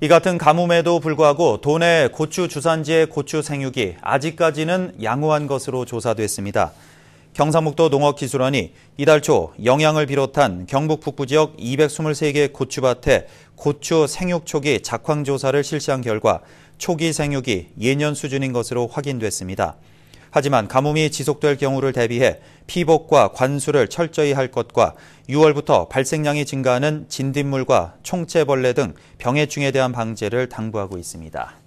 이 같은 가뭄에도 불구하고 도내 고추 주산지의 고추 생육이 아직까지는 양호한 것으로 조사됐습니다. 경상북도 농업기술원이 이달 초 영양을 비롯한 경북 북부 지역 223개 고추밭에 고추 생육 초기 작황 조사를 실시한 결과 초기 생육이 예년 수준인 것으로 확인됐습니다. 하지만 가뭄이 지속될 경우를 대비해 피복과 관수를 철저히 할 것과 6월부터 발생량이 증가하는 진딧물과 총체벌레 등 병해충에 대한 방제를 당부하고 있습니다.